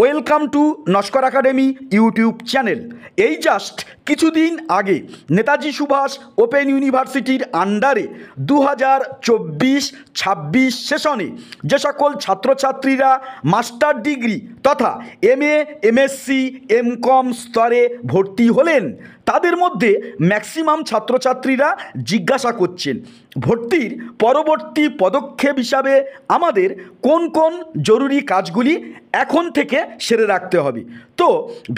welcome to Naskar academy YouTube channel এই just কিছুদিন আগে নেতাজি সুভাষ ওপেন ইউনিভার্সিটির আন্ডারে দু হাজার চব্বিশ ছাব্বিশ সেশনে যে সকল ছাত্রছাত্রীরা মাস্টার ডিগ্রি তথা M A MSc M Com স্তরে ভর্তি হলেন তাদের মধ্যে ম্যাক্সিমাম ছাত্রছাত্রীরা জিজ্ঞাসা করছেন ভর্তির পরবর্তী পদক্ষেপ হিসাবে আমাদের কোন কোন জরুরি কাজগুলি এখন থেকে সেরে রাখতে হবে তো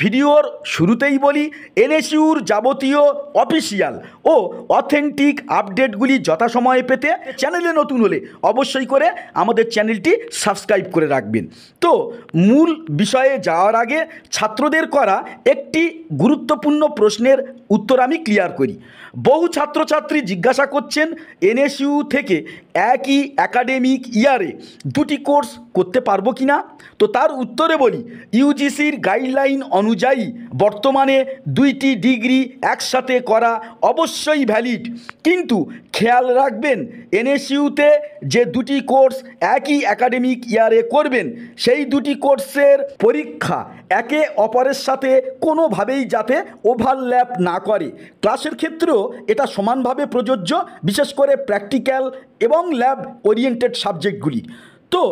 ভিডিওর শুরুতেই বলি এনএসইউর যাবতীয় অফিসিয়াল ও অথেন্টিক আপডেটগুলি যথাসময়ে পেতে চ্যানেলে নতুন হলে অবশ্যই করে আমাদের চ্যানেলটি সাবস্ক্রাইব করে রাখবেন তো মূল বিষয়ে যাওয়ার আগে ছাত্রদের করা একটি গুরুত্বপূর্ণ প্রশ্নের উত্তর আমি ক্লিয়ার করি বহু ছাত্রছাত্রী জিজ্ঞাসা করছেন এনএসইউ থেকে একই অ্যাকাডেমিক ইয়ারে দুটি কোর্স করতে পারবো কি না তো তার উত্তরে বলি ইউজিসির গাইডলাইন অনুযায়ী বর্তমানে দুইটি ডিগ্রি একসাথে করা অবশ্যই ভ্যালিড কিন্তু খেয়াল রাখবেন এনএসইউতে যে দুটি কোর্স একই একাডেমিক ইয়ারে করবেন সেই দুটি কোর্সের পরীক্ষা একে অপরের সাথে কোনোভাবেই যাতে ওভারল্যাপ না করে ক্লাসের ক্ষেত্রেও এটা সমানভাবে প্রযোজ্য বিশেষ করে প্র্যাকটিক্যাল এবং ল্যাব ওরিয়েন্টেড সাবজেক্টগুলি তো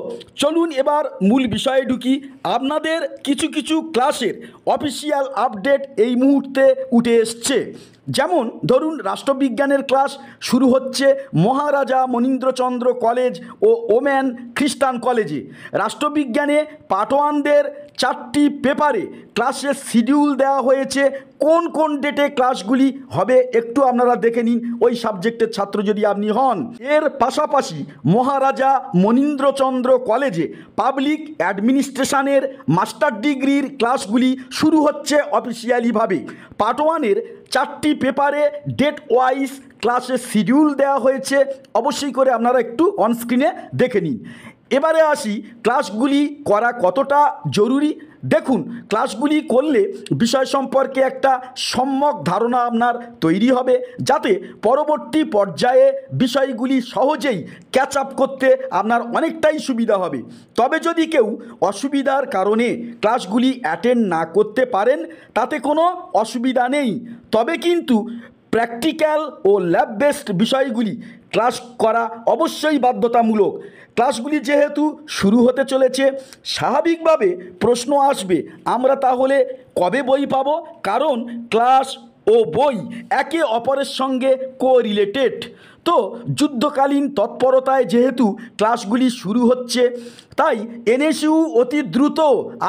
চলুন এবার মূল বিষয়ে ঢুকি আপনাদের কিছু কিছু ক্লাসের অফিসিয়াল আপডেট এই মুহূর্তে উঠে এসছে যেমন ধরুন রাষ্ট্রবিজ্ঞানের ক্লাস শুরু হচ্ছে মহারাজা মনীন্দ্রচন্দ্র কলেজ ও ওম্যান খ্রিস্টান কলেজে রাষ্ট্রবিজ্ঞানে পাটোয়ানদের চারটি পেপারে ক্লাসের শিডিউল দেওয়া হয়েছে কোন কোন ডেটে ক্লাসগুলি হবে একটু আপনারা দেখে নিন ওই সাবজেক্টের ছাত্র যদি আপনি হন এর পাশাপাশি মহারাজা মনীন্দ্রচন্দ্র কলেজে পাবলিক অ্যাডমিনিস্ট্রেশনের মাস্টার ডিগ্রির ক্লাসগুলি শুরু হচ্ছে অফিসিয়ালিভাবে পাটোয়ানের চারটি পেপারে ডেট ওয়াইজ ক্লাসের শিডিউল দেওয়া হয়েছে অবশ্যই করে আপনারা একটু অনস্ক্রিনে দেখে নিন এবারে আসি ক্লাসগুলি করা কতটা জরুরি দেখুন ক্লাসগুলি করলে বিষয় সম্পর্কে একটা সম্যক ধারণা আপনার তৈরি হবে যাতে পরবর্তী পর্যায়ে বিষয়গুলি সহজেই ক্যাচ আপ করতে আপনার অনেকটাই সুবিধা হবে তবে যদি কেউ অসুবিধার কারণে ক্লাসগুলি অ্যাটেন্ড না করতে পারেন তাতে কোনো অসুবিধা নেই তবে কিন্তু প্র্যাকটিক্যাল ও ল্যাব বেসড বিষয়গুলি ক্লাস করা অবশ্যই বাধ্যতামূলক ক্লাসগুলি যেহেতু শুরু হতে চলেছে স্বাভাবিকভাবে প্রশ্ন আসবে আমরা তাহলে কবে বই পাব কারণ ক্লাস ও বই একে অপরের সঙ্গে কো রিলেটেড তো যুদ্ধকালীন তৎপরতায় যেহেতু ক্লাসগুলি শুরু হচ্ছে তাই এনএসইউ অতি দ্রুত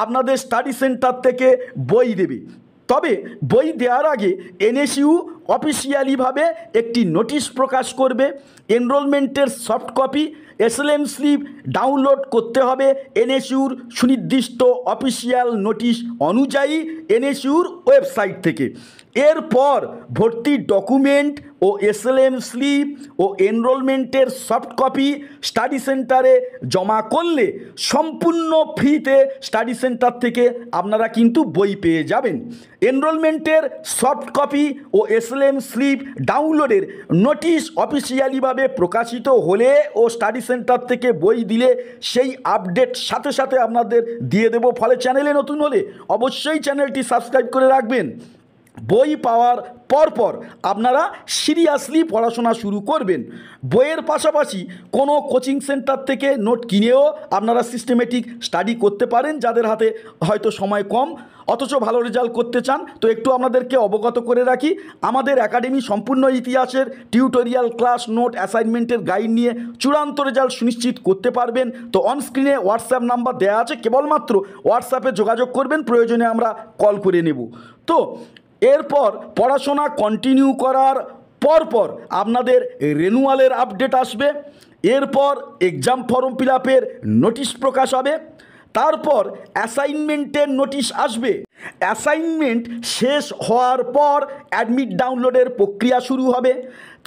আপনাদের স্টাডি সেন্টার থেকে বই দেবে তবে বই দেওয়ার আগে এনএসইউ অফিসিয়ালিভাবে একটি নোটিশ প্রকাশ করবে এনরোলমেন্টের soft copy SLM slip download করতে হবে এনএসইউর সুনির্দিষ্ট অফিসিয়াল নোটিশ অনুযায়ী এনএসইউর ওয়েবসাইট থেকে এরপর ভর্তির ডকুমেন্ট ও এসএলএম স্লিপ ও এনরোলমেন্টের সফট কপি স্টাডি সেন্টারে জমা করলে সম্পূর্ণ ফ্রিতে স্টাডি সেন্টার থেকে আপনারা কিন্তু বই পেয়ে যাবেন এনরোলমেন্টের সফট কপি ও এসএলএম স্লিপ ডাউনলোডের নোটিশ অফিসিয়ালিভাবে প্রকাশিত হলে ও স্টাডি সেন্টার থেকে বই দিলে সেই আপডেট সাথে সাথে আপনাদের দিয়ে দেবো ফলে চ্যানেলে নতুন হলে অবশ্যই চ্যানেলটি সাবস্ক্রাইব করে রাখবেন বই পাওয়ার পরপর আপনারা সিরিয়াসলি পড়াশোনা শুরু করবেন বইয়ের পাশাপাশি কোনো কোচিং সেন্টার থেকে নোট কিনেও আপনারা সিস্টেমেটিক স্টাডি করতে পারেন যাদের হাতে হয়তো সময় কম অথচ ভালো রেজাল্ট করতে চান তো একটু আপনাদেরকে অবগত করে রাখি আমাদের একাডেমি সম্পূর্ণ ইতিহাসের টিউটোরিয়াল ক্লাস নোট অ্যাসাইনমেন্টের গাইড নিয়ে চূড়ান্ত রেজাল্ট সুনিশ্চিত করতে পারবেন তো অনস্ক্রিনে হোয়াটসঅ্যাপ নাম্বার দেওয়া আছে কেবলমাত্র হোয়াটসঅ্যাপে যোগাযোগ করবেন প্রয়োজনে আমরা কল করে নেব তো এরপর পড়াশোনা কন্টিনিউ করার পরপর আপনাদের রেনুয়ালের আপডেট আসবে এরপর এক্সাম ফর্ম ফিল নোটিশ প্রকাশ হবে তারপর অ্যাসাইনমেন্টের নোটিশ আসবে অ্যাসাইনমেন্ট শেষ হওয়ার পর অ্যাডমিট ডাউনলোডের প্রক্রিয়া শুরু হবে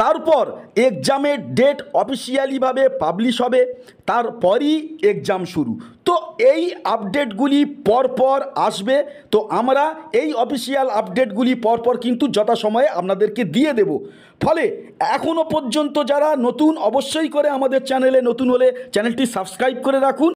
তারপর এক্সামের ডেট অফিসিয়ালিভাবে পাবলিশ হবে তারপরই এক্সাম শুরু তো এই আপডেটগুলি পরপর আসবে তো আমরা এই অফিসিয়াল আপডেটগুলি পরপর কিন্তু যথাসময়ে আপনাদেরকে দিয়ে দেব ফলে এখনও পর্যন্ত যারা নতুন অবশ্যই করে আমাদের চ্যানেলে নতুন হলে চ্যানেলটি সাবস্ক্রাইব করে রাখুন